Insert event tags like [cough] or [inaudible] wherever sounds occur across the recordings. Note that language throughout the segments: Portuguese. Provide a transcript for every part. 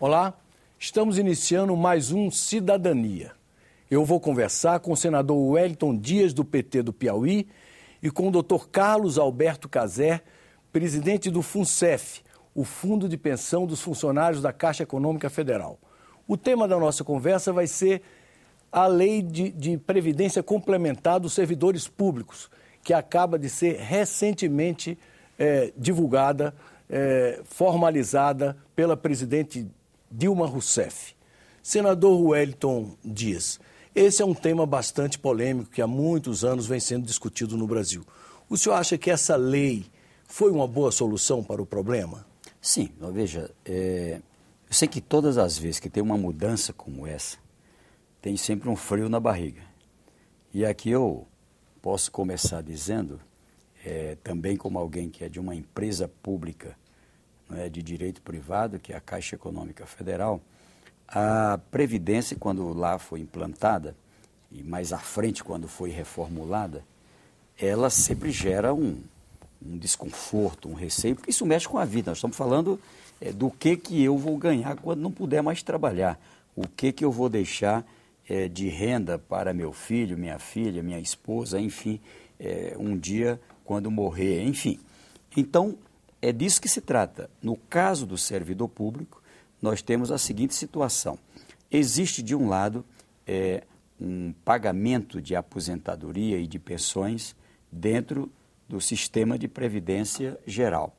Olá, estamos iniciando mais um Cidadania. Eu vou conversar com o senador Wellington Dias, do PT do Piauí, e com o doutor Carlos Alberto Cazé, presidente do FUNCEF, o Fundo de Pensão dos Funcionários da Caixa Econômica Federal. O tema da nossa conversa vai ser a Lei de, de Previdência Complementar dos Servidores Públicos, que acaba de ser recentemente é, divulgada, é, formalizada pela presidente Dilma Rousseff. Senador Wellington Dias, esse é um tema bastante polêmico que há muitos anos vem sendo discutido no Brasil. O senhor acha que essa lei foi uma boa solução para o problema? Sim, veja, é, eu sei que todas as vezes que tem uma mudança como essa, tem sempre um frio na barriga. E aqui eu posso começar dizendo, é, também como alguém que é de uma empresa pública né, de direito privado, que é a Caixa Econômica Federal, a Previdência, quando lá foi implantada, e mais à frente, quando foi reformulada, ela sempre gera um, um desconforto, um receio, porque isso mexe com a vida. Nós estamos falando é, do que, que eu vou ganhar quando não puder mais trabalhar, o que, que eu vou deixar é, de renda para meu filho, minha filha, minha esposa, enfim, é, um dia quando morrer, enfim. Então, é disso que se trata. No caso do servidor público, nós temos a seguinte situação: existe, de um lado, é, um pagamento de aposentadoria e de pensões dentro do sistema de previdência geral.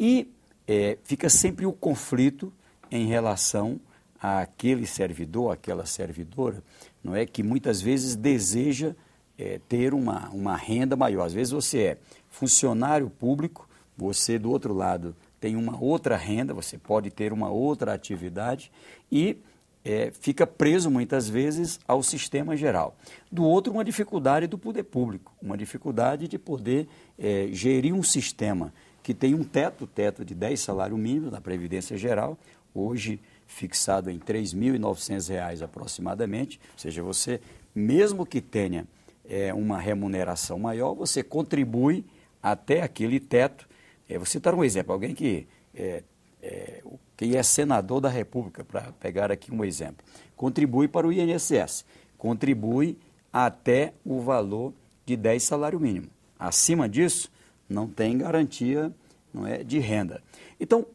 E é, fica sempre o conflito em relação àquele servidor, aquela servidora, não é que muitas vezes deseja é, ter uma, uma renda maior. Às vezes você é funcionário público você, do outro lado, tem uma outra renda, você pode ter uma outra atividade e é, fica preso muitas vezes ao sistema geral. Do outro, uma dificuldade do poder público, uma dificuldade de poder é, gerir um sistema que tem um teto, teto de 10 salário mínimo da Previdência Geral, hoje fixado em R$ 3.900 aproximadamente, ou seja, você, mesmo que tenha é, uma remuneração maior, você contribui até aquele teto é vou citar um exemplo, alguém que é, é, quem é senador da República, para pegar aqui um exemplo, contribui para o INSS, contribui até o valor de 10 salário mínimo. Acima disso, não tem garantia não é, de renda. Então,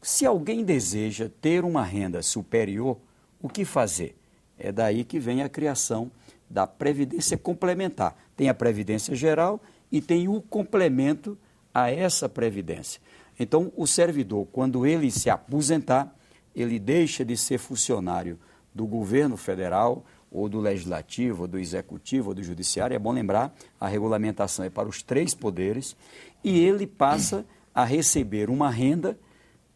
se alguém deseja ter uma renda superior, o que fazer? É daí que vem a criação da previdência complementar. Tem a previdência geral e tem o complemento a essa previdência. Então, o servidor, quando ele se aposentar, ele deixa de ser funcionário do governo federal, ou do legislativo, ou do executivo, ou do judiciário. É bom lembrar, a regulamentação é para os três poderes, e ele passa a receber uma renda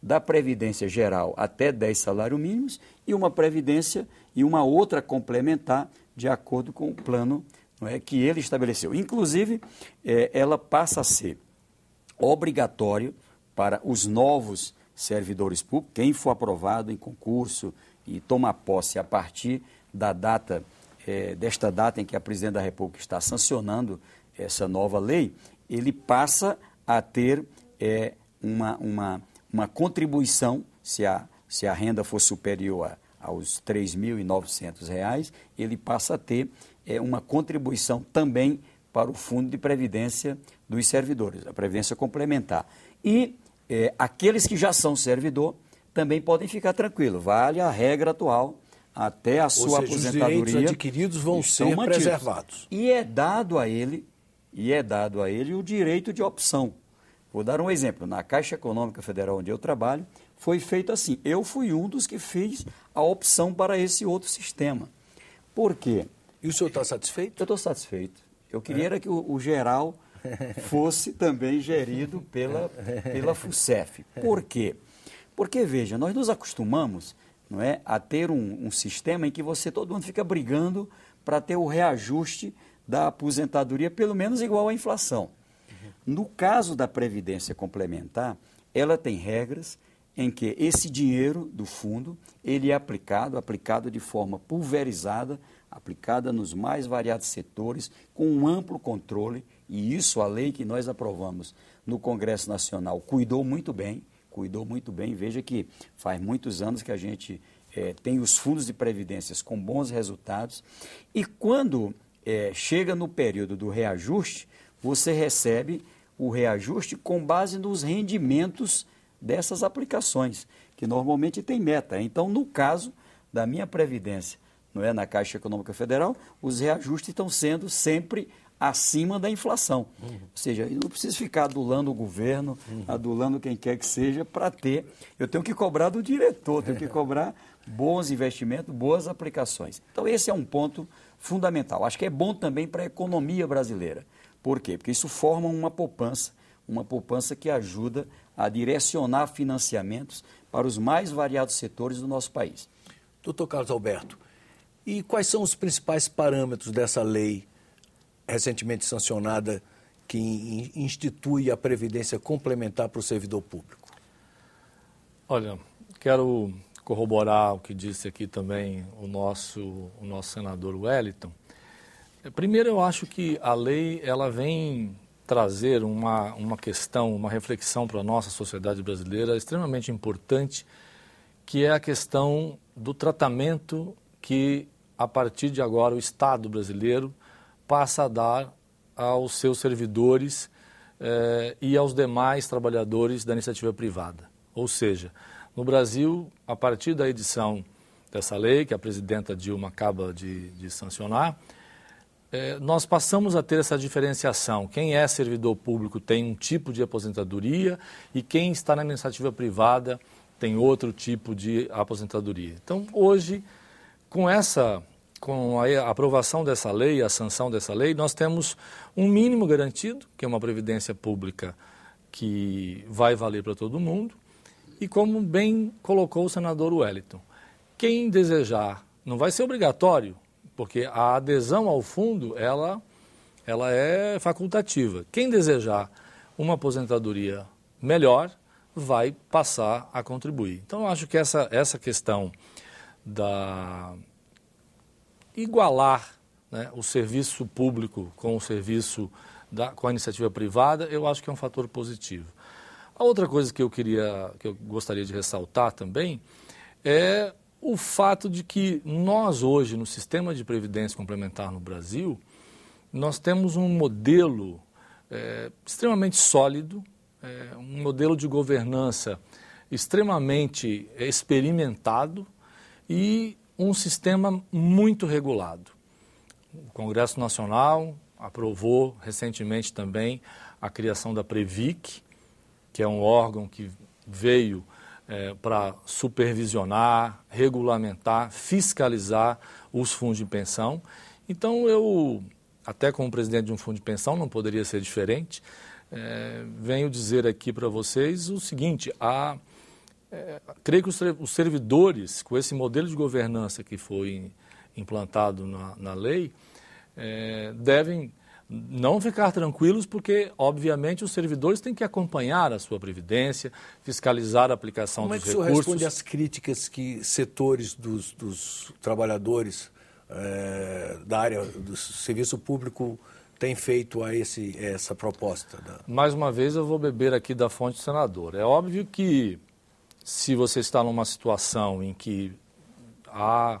da Previdência Geral até 10 salários mínimos e uma previdência e uma outra complementar de acordo com o plano é, que ele estabeleceu. Inclusive, é, ela passa a ser obrigatório para os novos servidores públicos, quem for aprovado em concurso e tomar posse a partir da data, é, desta data em que a Presidente da República está sancionando essa nova lei, ele passa a ter é, uma, uma, uma contribuição, se a, se a renda for superior a, aos R$ 3.900, ele passa a ter é, uma contribuição também para o Fundo de Previdência dos Servidores, a Previdência Complementar. E é, aqueles que já são servidor também podem ficar tranquilos, vale a regra atual até a sua seja, aposentadoria. Os direitos adquiridos vão ser mantidos. preservados. E é dado a ele, e é dado a ele o direito de opção. Vou dar um exemplo. Na Caixa Econômica Federal onde eu trabalho, foi feito assim. Eu fui um dos que fiz a opção para esse outro sistema. Por quê? E o senhor está satisfeito? Eu estou satisfeito. Eu é. queria é. era que o, o geral fosse também gerido pela, pela FUCEF. Por quê? Porque, veja, nós nos acostumamos não é, a ter um, um sistema em que você todo mundo fica brigando para ter o reajuste da aposentadoria, pelo menos igual à inflação. No caso da Previdência Complementar, ela tem regras em que esse dinheiro do fundo ele é aplicado, aplicado de forma pulverizada aplicada nos mais variados setores, com um amplo controle, e isso a lei que nós aprovamos no Congresso Nacional cuidou muito bem, cuidou muito bem. Veja que faz muitos anos que a gente é, tem os fundos de previdências com bons resultados, e quando é, chega no período do reajuste, você recebe o reajuste com base nos rendimentos dessas aplicações, que normalmente tem meta. Então, no caso da minha previdência, não é, na Caixa Econômica Federal, os reajustes estão sendo sempre acima da inflação. Uhum. Ou seja, eu não preciso ficar adulando o governo, uhum. adulando quem quer que seja, para ter. Eu tenho que cobrar do diretor, tenho que cobrar bons investimentos, boas aplicações. Então, esse é um ponto fundamental. Acho que é bom também para a economia brasileira. Por quê? Porque isso forma uma poupança, uma poupança que ajuda a direcionar financiamentos para os mais variados setores do nosso país. Doutor Carlos Alberto, e quais são os principais parâmetros dessa lei recentemente sancionada que institui a previdência complementar para o servidor público? Olha, quero corroborar o que disse aqui também o nosso, o nosso senador Wellington. Primeiro, eu acho que a lei ela vem trazer uma, uma questão, uma reflexão para a nossa sociedade brasileira extremamente importante, que é a questão do tratamento que a partir de agora, o Estado brasileiro passa a dar aos seus servidores eh, e aos demais trabalhadores da iniciativa privada. Ou seja, no Brasil, a partir da edição dessa lei, que a presidenta Dilma acaba de, de sancionar, eh, nós passamos a ter essa diferenciação. Quem é servidor público tem um tipo de aposentadoria e quem está na iniciativa privada tem outro tipo de aposentadoria. Então, hoje com essa com a aprovação dessa lei, a sanção dessa lei, nós temos um mínimo garantido, que é uma previdência pública que vai valer para todo mundo. E como bem colocou o senador Wellington, quem desejar, não vai ser obrigatório, porque a adesão ao fundo ela, ela é facultativa. Quem desejar uma aposentadoria melhor vai passar a contribuir. Então, eu acho que essa, essa questão da igualar né, o serviço público com o serviço da, com a iniciativa privada, eu acho que é um fator positivo. A outra coisa que eu queria, que eu gostaria de ressaltar também é o fato de que nós hoje no sistema de previdência complementar no Brasil nós temos um modelo é, extremamente sólido, é, um modelo de governança extremamente experimentado e um sistema muito regulado. O Congresso Nacional aprovou recentemente também a criação da Previc, que é um órgão que veio é, para supervisionar, regulamentar, fiscalizar os fundos de pensão. Então, eu, até como presidente de um fundo de pensão, não poderia ser diferente, é, venho dizer aqui para vocês o seguinte: a creio que os servidores, com esse modelo de governança que foi implantado na, na lei, é, devem não ficar tranquilos, porque, obviamente, os servidores têm que acompanhar a sua previdência, fiscalizar a aplicação Como é dos recursos. Como é que o responde às críticas que setores dos, dos trabalhadores é, da área do serviço público têm feito a esse, essa proposta? Da... Mais uma vez, eu vou beber aqui da fonte do senador. É óbvio que se você está numa situação em que há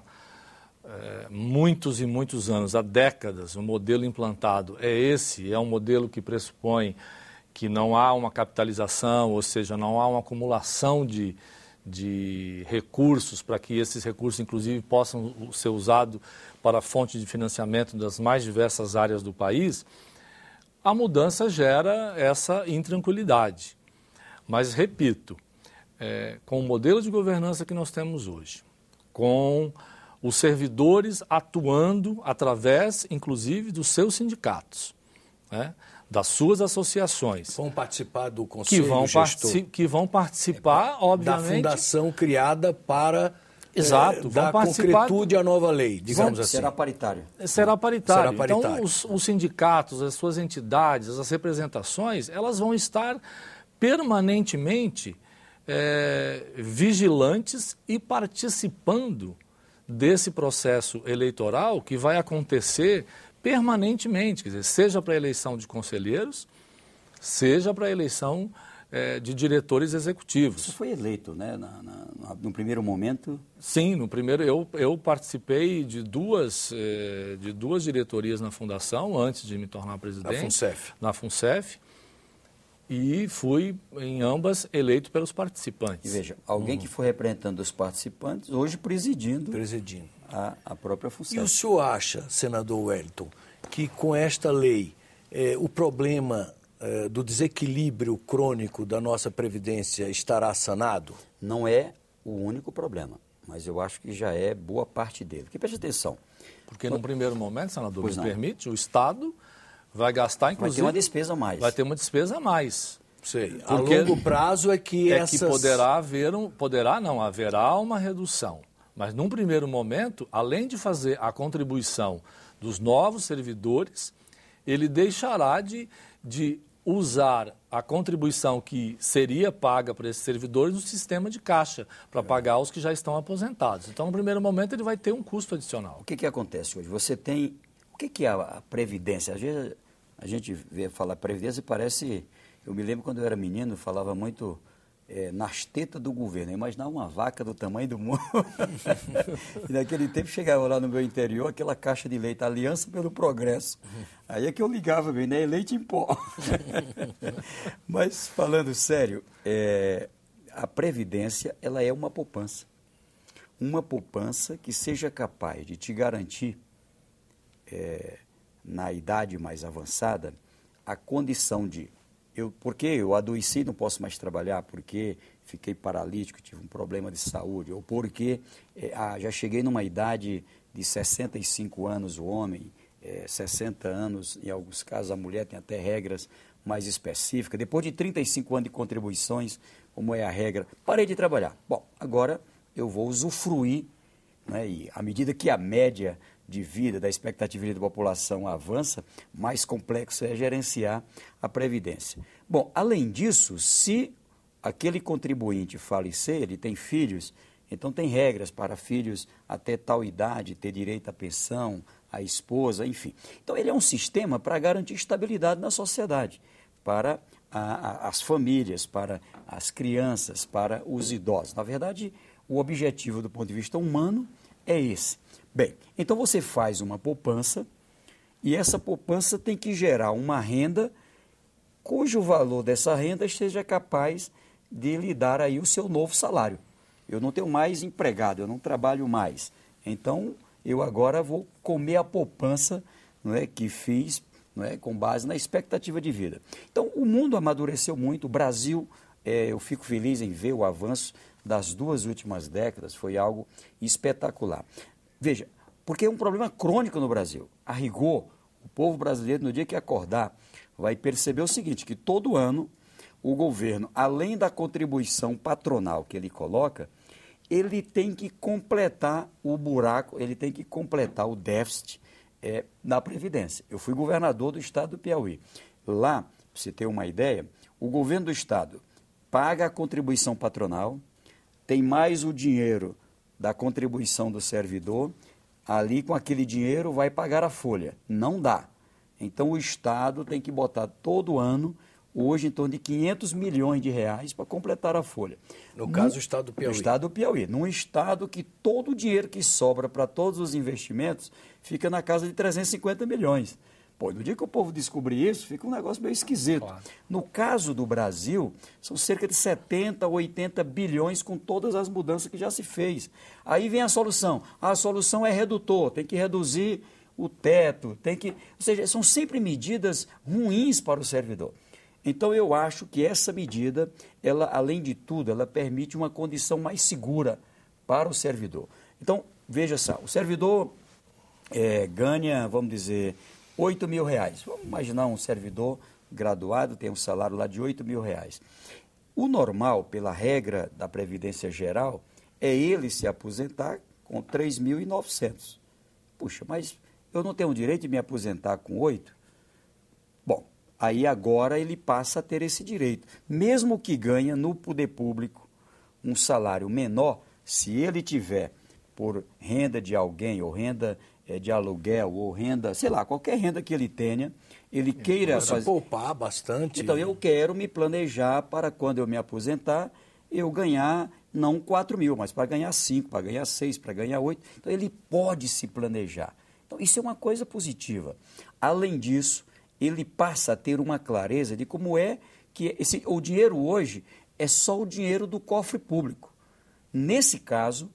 é, muitos e muitos anos, há décadas, o modelo implantado é esse, é um modelo que pressupõe que não há uma capitalização, ou seja, não há uma acumulação de, de recursos para que esses recursos, inclusive, possam ser usados para fontes de financiamento das mais diversas áreas do país, a mudança gera essa intranquilidade. Mas, repito, é, com o modelo de governança que nós temos hoje, com os servidores atuando através, inclusive, dos seus sindicatos, né, das suas associações. Vão participar do conselho que vão gestor. que vão participar, é, obviamente... Da fundação criada para... É, Exato, é, dar concretude à nova lei, digamos assim. É, será paritário. Será paritário. Será paritário. Então, os, os sindicatos, as suas entidades, as representações, elas vão estar permanentemente é, vigilantes e participando desse processo eleitoral que vai acontecer permanentemente, quer dizer, seja para a eleição de conselheiros, seja para a eleição é, de diretores executivos. Você foi eleito, né, na, na, no primeiro momento? Sim, no primeiro eu, eu participei de duas, é, de duas diretorias na fundação antes de me tornar presidente. Na FUNCEF. Na FUNCEF e fui, em ambas, eleito pelos participantes. E veja, alguém que foi representando os participantes, hoje presidindo, presidindo. A, a própria função. E o senhor acha, senador Wellington, que com esta lei é, o problema é, do desequilíbrio crônico da nossa Previdência estará sanado? Não é o único problema, mas eu acho que já é boa parte dele. Porque preste atenção. Porque, no primeiro momento, senador, pois me não. permite, o Estado vai gastar, inclusive. Vai ter uma despesa a mais. Vai ter uma despesa a mais. Sei. A longo prazo é que é essas... que poderá haver um, poderá não haverá uma redução, mas num primeiro momento, além de fazer a contribuição dos novos servidores, ele deixará de, de usar a contribuição que seria paga para esses servidores no sistema de caixa, para é. pagar os que já estão aposentados. Então, no primeiro momento, ele vai ter um custo adicional. O que, que acontece hoje? Você tem. O que, que é a Previdência? Às vezes a gente vê falar previdência e parece. Eu me lembro quando eu era menino, falava muito é, nas tetas do governo. Imaginar uma vaca do tamanho do mundo. [laughs] e naquele tempo chegava lá no meu interior aquela caixa de leite, Aliança pelo Progresso. Aí é que eu ligava bem, né? Leite em pó. [laughs] Mas falando sério, é, a Previdência ela é uma poupança. Uma poupança que seja capaz de te garantir é, na idade mais avançada, a condição de eu, porque eu adoeci, não posso mais trabalhar, porque fiquei paralítico, tive um problema de saúde, ou porque é, eh, ah, já cheguei numa idade de 65 anos o homem, é, eh, 60 anos, em alguns casos a mulher tem até regras mais específicas. Depois de 35 anos de contribuições, como é a regra, parei de trabalhar. Bom, agora eu vou usufruir, né, e à medida que a média de vida, da expectativa de vida da população avança, mais complexo é gerenciar a previdência. Bom, além disso, se aquele contribuinte falecer, ele tem filhos, então tem regras para filhos até tal idade ter direito à pensão, à esposa, enfim. Então ele é um sistema para garantir estabilidade na sociedade, para a, a, as famílias, para as crianças, para os idosos. Na verdade, o objetivo do ponto de vista humano é esse. Bem, então você faz uma poupança e essa poupança tem que gerar uma renda cujo valor dessa renda esteja capaz de lhe dar aí o seu novo salário. Eu não tenho mais empregado, eu não trabalho mais. Então, eu agora vou comer a poupança não é, que fiz não é, com base na expectativa de vida. Então, o mundo amadureceu muito, o Brasil, é, eu fico feliz em ver o avanço das duas últimas décadas, foi algo espetacular. Veja, porque é um problema crônico no Brasil. A rigor, o povo brasileiro, no dia que acordar, vai perceber o seguinte: que todo ano o governo, além da contribuição patronal que ele coloca, ele tem que completar o buraco, ele tem que completar o déficit é, na Previdência. Eu fui governador do estado do Piauí. Lá, para você ter uma ideia, o governo do estado paga a contribuição patronal, tem mais o dinheiro da contribuição do servidor, ali com aquele dinheiro vai pagar a folha. Não dá. Então o Estado tem que botar todo ano, hoje em torno de 500 milhões de reais para completar a folha. No, caso, o Estado do Piauí. O Estado do Piauí. Num Estado que todo o dinheiro que sobra para todos os investimentos fica na casa de 350 milhões. Pô, no dia que o povo descobrir isso, fica um negócio meio esquisito. Claro. No caso do Brasil, são cerca de 70, 80 bilhões com todas as mudanças que já se fez. Aí vem a solução. A solução é redutor, tem que reduzir o teto, tem que. Ou seja, são sempre medidas ruins para o servidor. Então eu acho que essa medida, ela, além de tudo, ela permite uma condição mais segura para o servidor. Então, veja só, o servidor é, ganha, vamos dizer, 8 mil reais. Vamos imaginar um servidor graduado tem um salário lá de 8 mil reais. O normal, pela regra da Previdência Geral, é ele se aposentar com 3.900. Puxa, mas eu não tenho o direito de me aposentar com 8? Bom, aí agora ele passa a ter esse direito. Mesmo que ganha no poder público um salário menor, se ele tiver por renda de alguém ou renda é, de aluguel ou renda, sei lá, qualquer renda que ele tenha, ele é, queira fazer... poupar bastante. Então, né? eu quero me planejar para quando eu me aposentar, eu ganhar não 4 mil, mas para ganhar 5, para ganhar 6, para ganhar 8. Então, ele pode se planejar. Então, isso é uma coisa positiva. Além disso, ele passa a ter uma clareza de como é que esse, o dinheiro hoje é só o dinheiro do cofre público. Nesse caso,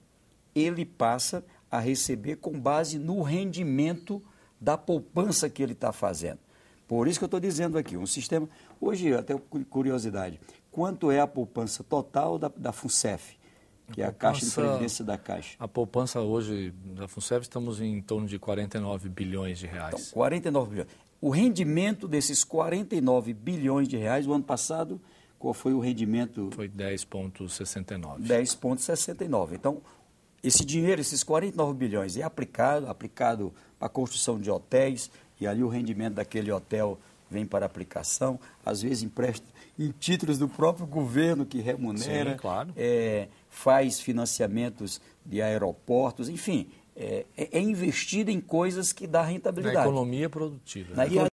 ele passa a receber com base no rendimento da poupança que ele está fazendo. Por isso que eu estou dizendo aqui, um sistema. Hoje, até curiosidade, quanto é a poupança total da, da FUNCEF, que a é a Caixa de Previdência da Caixa? A poupança hoje da FUNCEF estamos em torno de 49 bilhões de reais. Então, 49 bilhões. O rendimento desses 49 bilhões de reais, o ano passado, qual foi o rendimento? Foi 10,69. 10,69. Então, esse dinheiro, esses 49 bilhões, é aplicado, aplicado para a construção de hotéis, e ali o rendimento daquele hotel vem para aplicação, às vezes empresta em títulos do próprio governo que remunera, Sim, claro. é, faz financiamentos de aeroportos, enfim, é, é, é investido em coisas que dá rentabilidade. Na economia produtiva. Na né?